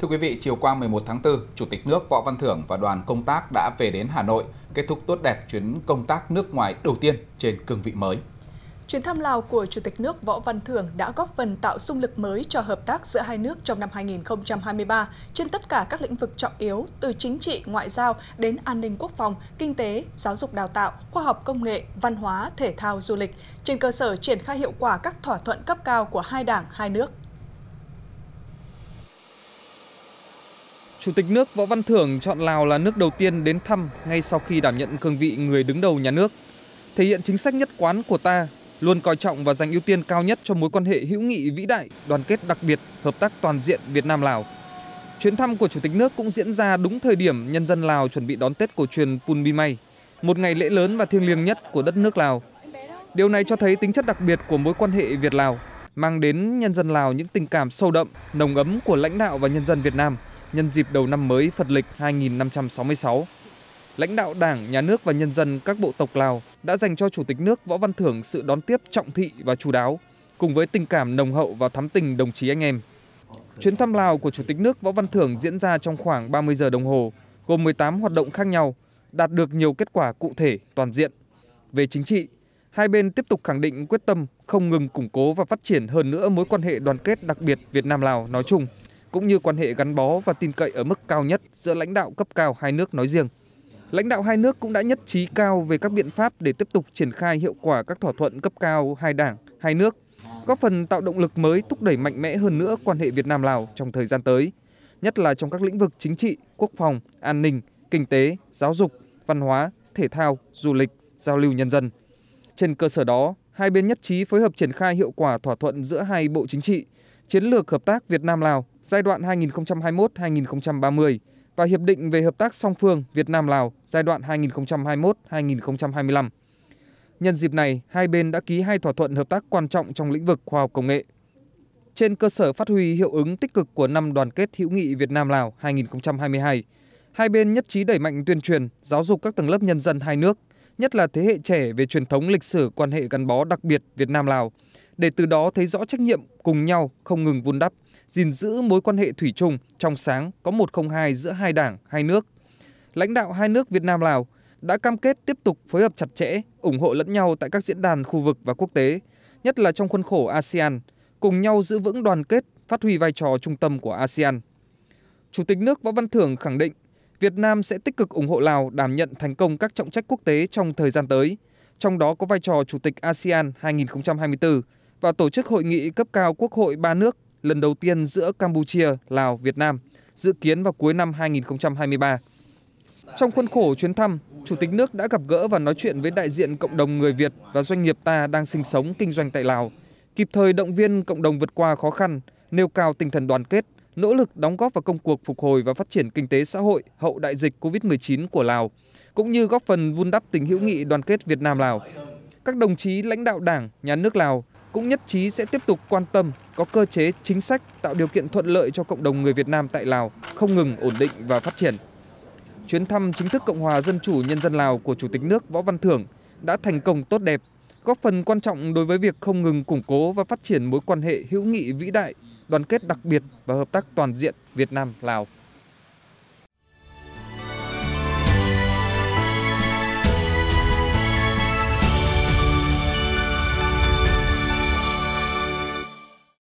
Thưa quý vị, chiều qua 11 tháng 4, Chủ tịch nước Võ Văn Thưởng và đoàn công tác đã về đến Hà Nội, kết thúc tốt đẹp chuyến công tác nước ngoài đầu tiên trên cương vị mới. Chuyến thăm Lào của Chủ tịch nước Võ Văn Thưởng đã góp phần tạo xung lực mới cho hợp tác giữa hai nước trong năm 2023 trên tất cả các lĩnh vực trọng yếu từ chính trị, ngoại giao đến an ninh quốc phòng, kinh tế, giáo dục đào tạo, khoa học công nghệ, văn hóa, thể thao, du lịch trên cơ sở triển khai hiệu quả các thỏa thuận cấp cao của hai đảng, hai nước. Chủ tịch nước Võ Văn Thưởng chọn Lào là nước đầu tiên đến thăm ngay sau khi đảm nhận cương vị người đứng đầu nhà nước, thể hiện chính sách nhất quán của ta luôn coi trọng và dành ưu tiên cao nhất cho mối quan hệ hữu nghị vĩ đại, đoàn kết đặc biệt, hợp tác toàn diện Việt Nam Lào. Chuyến thăm của Chủ tịch nước cũng diễn ra đúng thời điểm nhân dân Lào chuẩn bị đón Tết cổ truyền Pun Bimay, một ngày lễ lớn và thiêng liêng nhất của đất nước Lào. Điều này cho thấy tính chất đặc biệt của mối quan hệ Việt Lào, mang đến nhân dân Lào những tình cảm sâu đậm, nồng ấm của lãnh đạo và nhân dân Việt Nam nhân dịp đầu năm mới Phật lịch 2566. Lãnh đạo Đảng, Nhà nước và nhân dân các bộ tộc Lào đã dành cho Chủ tịch nước Võ Văn Thưởng sự đón tiếp trọng thị và chú đáo, cùng với tình cảm nồng hậu và thắm tình đồng chí anh em. Chuyến thăm Lào của Chủ tịch nước Võ Văn Thưởng diễn ra trong khoảng 30 giờ đồng hồ, gồm 18 hoạt động khác nhau, đạt được nhiều kết quả cụ thể, toàn diện. Về chính trị, hai bên tiếp tục khẳng định quyết tâm không ngừng củng cố và phát triển hơn nữa mối quan hệ đoàn kết đặc biệt Việt Nam Lào nói chung cũng như quan hệ gắn bó và tin cậy ở mức cao nhất giữa lãnh đạo cấp cao hai nước nói riêng. Lãnh đạo hai nước cũng đã nhất trí cao về các biện pháp để tiếp tục triển khai hiệu quả các thỏa thuận cấp cao hai đảng, hai nước, góp phần tạo động lực mới thúc đẩy mạnh mẽ hơn nữa quan hệ Việt Nam Lào trong thời gian tới, nhất là trong các lĩnh vực chính trị, quốc phòng, an ninh, kinh tế, giáo dục, văn hóa, thể thao, du lịch, giao lưu nhân dân. Trên cơ sở đó, hai bên nhất trí phối hợp triển khai hiệu quả thỏa thuận giữa hai bộ chính trị, chiến lược hợp tác Việt Nam Lào giai đoạn 2021-2030 và hiệp định về hợp tác song phương Việt Nam Lào giai đoạn 2021-2025. Nhân dịp này, hai bên đã ký hai thỏa thuận hợp tác quan trọng trong lĩnh vực khoa học công nghệ. Trên cơ sở phát huy hiệu ứng tích cực của năm đoàn kết hữu nghị Việt Nam Lào 2022, hai bên nhất trí đẩy mạnh tuyên truyền, giáo dục các tầng lớp nhân dân hai nước, nhất là thế hệ trẻ về truyền thống lịch sử quan hệ gắn bó đặc biệt Việt Nam Lào để từ đó thấy rõ trách nhiệm cùng nhau không ngừng vun đắp gìn giữ mối quan hệ thủy chung trong sáng có một không hai giữa hai đảng hai nước lãnh đạo hai nước Việt Nam Lào đã cam kết tiếp tục phối hợp chặt chẽ ủng hộ lẫn nhau tại các diễn đàn khu vực và quốc tế nhất là trong khuôn khổ ASEAN cùng nhau giữ vững đoàn kết phát huy vai trò trung tâm của ASEAN Chủ tịch nước Võ Văn Thưởng khẳng định Việt Nam sẽ tích cực ủng hộ Lào đảm nhận thành công các trọng trách quốc tế trong thời gian tới, trong đó có vai trò Chủ tịch ASEAN 2024 và tổ chức hội nghị cấp cao quốc hội ba nước lần đầu tiên giữa Campuchia, Lào, Việt Nam, dự kiến vào cuối năm 2023. Trong khuôn khổ chuyến thăm, Chủ tịch nước đã gặp gỡ và nói chuyện với đại diện cộng đồng người Việt và doanh nghiệp ta đang sinh sống kinh doanh tại Lào, kịp thời động viên cộng đồng vượt qua khó khăn, nêu cao tinh thần đoàn kết, nỗ lực đóng góp vào công cuộc phục hồi và phát triển kinh tế xã hội hậu đại dịch COVID-19 của Lào, cũng như góp phần vun đắp tình hữu nghị đoàn kết Việt Nam Lào. Các đồng chí lãnh đạo Đảng, Nhà nước Lào cũng nhất trí sẽ tiếp tục quan tâm có cơ chế chính sách tạo điều kiện thuận lợi cho cộng đồng người Việt Nam tại Lào không ngừng ổn định và phát triển. Chuyến thăm chính thức Cộng hòa Dân chủ Nhân dân Lào của Chủ tịch nước Võ Văn Thưởng đã thành công tốt đẹp, góp phần quan trọng đối với việc không ngừng củng cố và phát triển mối quan hệ hữu nghị vĩ đại, đoàn kết đặc biệt và hợp tác toàn diện Việt Nam-Lào.